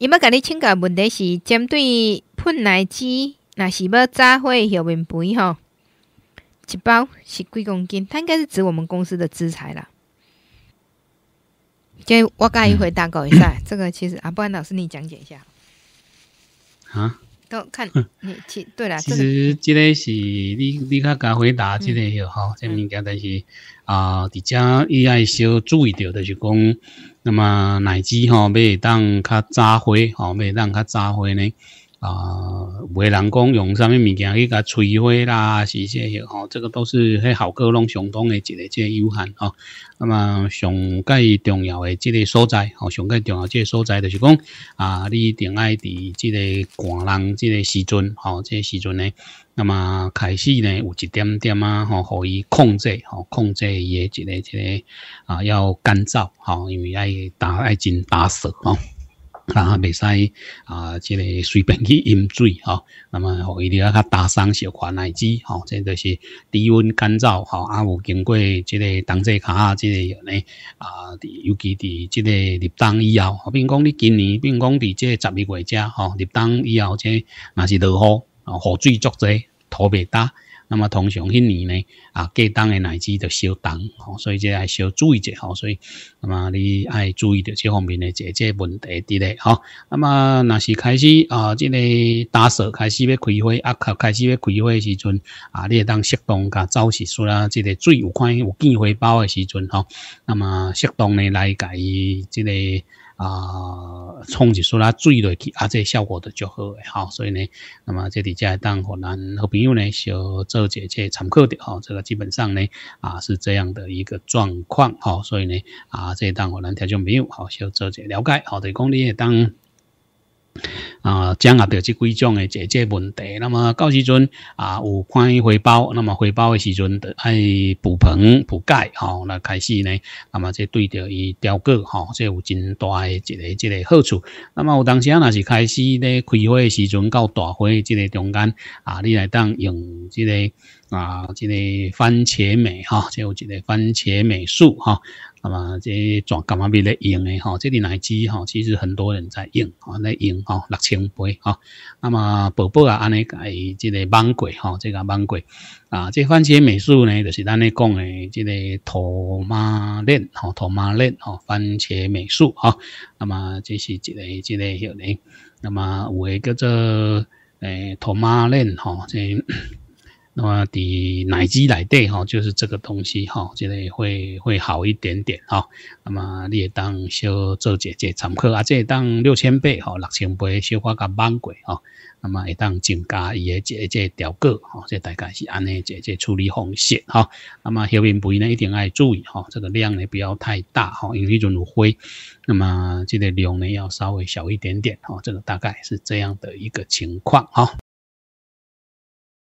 伊要甲你请教问题是，针对喷奶机，若是要炸毁下面盘吼？一包是几公斤？他应该是指我们公司的资产啦。即我甲伊回答一下，这个其实啊，不然老师你讲解一下。啊？都看，你提对了。其实这个是你，你刚刚回答这个哟好，这明讲，但是啊，的确，伊爱小注意到的就讲，那么奶鸡吼，要当较早飞，吼，要当较早飞呢。啊！袂人讲用啥物物件去甲吹灰啦，是这些吼，这个都是迄效果拢相当的一个即个有限吼。那么上介重要的即个所在吼，上介重要即个所在就是讲啊，你定爱伫即个寒人即个时阵吼，即个时阵呢，那么开始呢有一点点啊吼，予伊控制吼，控制伊个即个即个啊要干燥吼，因为爱打爱真打湿吼。然后未使啊，即个随便去饮水吼，那么互伊啊，较冻伤、小寒乃子吼，即著是低温干燥吼，啊，有经过即个冬季卡啊，即个有呢啊，尤其伫即个立冬以后，吼，比如讲你今年，比如讲伫即个十二月遮吼，立冬以后即，那是落雨，啊，雨水足济，土未干。那么通常迄年呢，啊，过冬的奶子就少冬，所以这还少注意一下，所以，那么你爱注意着这方面的这这问题的嘞，好。那么那是开始啊，这个打扫开始要开会啊，开开始要开会时阵啊，你当适当甲早些出啦，这个水有看有见回报的时阵吼。那么适当的来甲伊这个。啊，冲起出来水落去，啊，这效果的就好，哈，所以呢，那么这里下当可能好朋友呢，小做些姐参考的，哈，这个基本上呢，啊，是这样的一个状况，哈，所以呢，啊，这一档可能他就没有，好，小做些了解，好，对，工地也当。啊，这样啊，表几种重的这这问题。那么到时阵啊，有关于回报，那么回报的时阵得爱补棚补钙。哈，那开始呢，那么这对着伊雕刻。哈，这有真大的一个一个好处。那么有当时啊，那是开始咧开会的时阵到大会这个中间啊，你来当用这个啊这个番茄美哈，这有一个番茄美术哈。那么，这全干嘛来用的？哈，这个奶机哈，其实很多人在用啊，在用哈，六千杯啊。那么，宝宝啊，安尼个，这个芒果哈，这个芒果啊，这番茄美术呢，就是咱咧讲的这个托马嫩，哈，托马嫩，哈，番茄美素啊。那么，这是一个，一个，晓呢，那么，有个叫做诶，托马嫩，哈，这。那么底奶机奶对哈，就是这个东西哈，觉得会会好一点点哈。那么你也当小做姐姐参考啊，这当六千倍哈，六千倍小可加万几哈。那么也当增加伊个这这调个哈，这大概是安尼这这处理方式哈。那么小面位呢，一定要注意哈，这个量呢不要太大哈，因为一种有灰。那么这个量呢要稍微小一点点哈，这个大概是这样的一个情况哈。